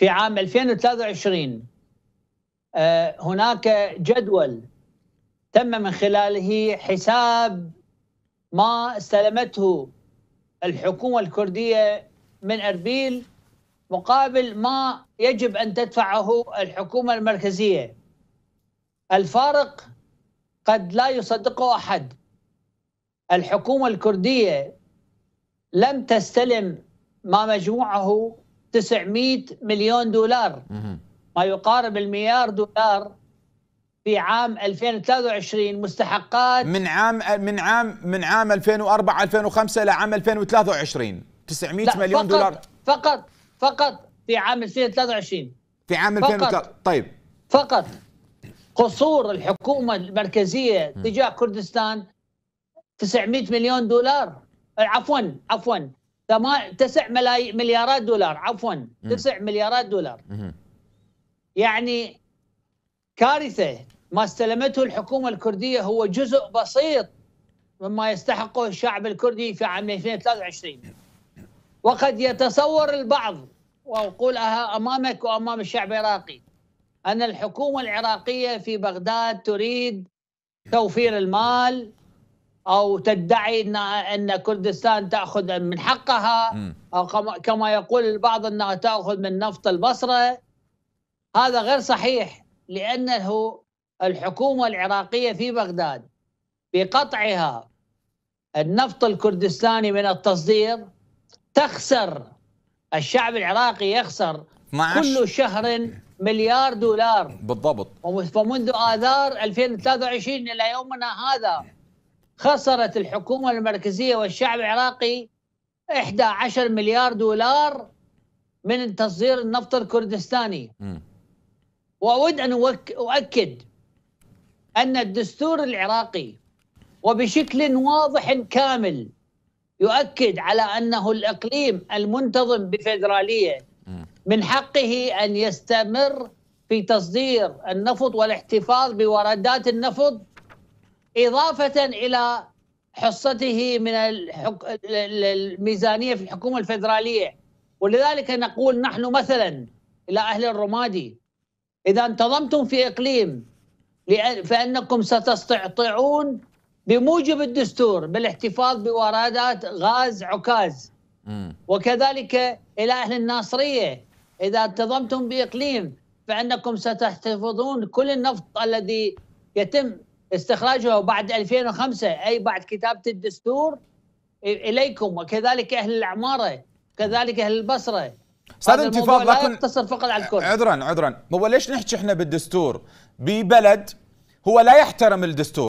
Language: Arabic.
في عام 2023 آه، هناك جدول تم من خلاله حساب ما استلمته الحكومة الكردية من أربيل مقابل ما يجب أن تدفعه الحكومة المركزية الفارق قد لا يصدقه أحد الحكومة الكردية لم تستلم ما مجموعه 900 مليون دولار ما يقارب المليار دولار في عام 2023 مستحقات من عام من عام من عام 2004 2005 لعام 2023 900 مليون فقط دولار فقط فقط في عام 2023 في عام 2003 طيب فقط قصور الحكومه المركزيه تجاه كردستان 900 مليون دولار آه، عفوا عفوا 9 ملاي... مليارات دولار عفوا 9 مليارات دولار يعني كارثه ما استلمته الحكومه الكرديه هو جزء بسيط مما يستحقه الشعب الكردي في عام 2023 وقد يتصور البعض واقولها امامك وامام الشعب العراقي ان الحكومه العراقيه في بغداد تريد توفير المال او تدعي ان ان كردستان تاخذ من حقها او كما يقول البعض انها تاخذ من نفط البصره هذا غير صحيح لانه الحكومه العراقيه في بغداد بقطعها النفط الكردستاني من التصدير تخسر الشعب العراقي يخسر كل شهر مليار دولار بالضبط ومنذ اذار 2023 الى يومنا هذا خسرت الحكومة المركزية والشعب العراقي 11 مليار دولار من تصدير النفط الكردستاني وأود أن أؤكد أن الدستور العراقي وبشكل واضح كامل يؤكد على أنه الإقليم المنتظم بفيدرالية من حقه أن يستمر في تصدير النفط والاحتفاظ بواردات النفط إضافة إلى حصته من الميزانية في الحكومة الفيدرالية ولذلك نقول نحن مثلا إلى أهل الرمادي إذا انتظمتم في إقليم فإنكم ستستطيعون بموجب الدستور بالاحتفاظ بواردات غاز عكاز وكذلك إلى أهل الناصرية إذا انتظمتم بإقليم فإنكم ستحتفظون كل النفط الذي يتم استخراجها بعد 2005 أي بعد كتابة الدستور إليكم وكذلك أهل العمارة كذلك أهل البصرة صار انتفاض لكن لا يقتصر فقط على الكل عذرا عذرا هو ليش نحكي احنا بالدستور ببلد هو لا يحترم الدستور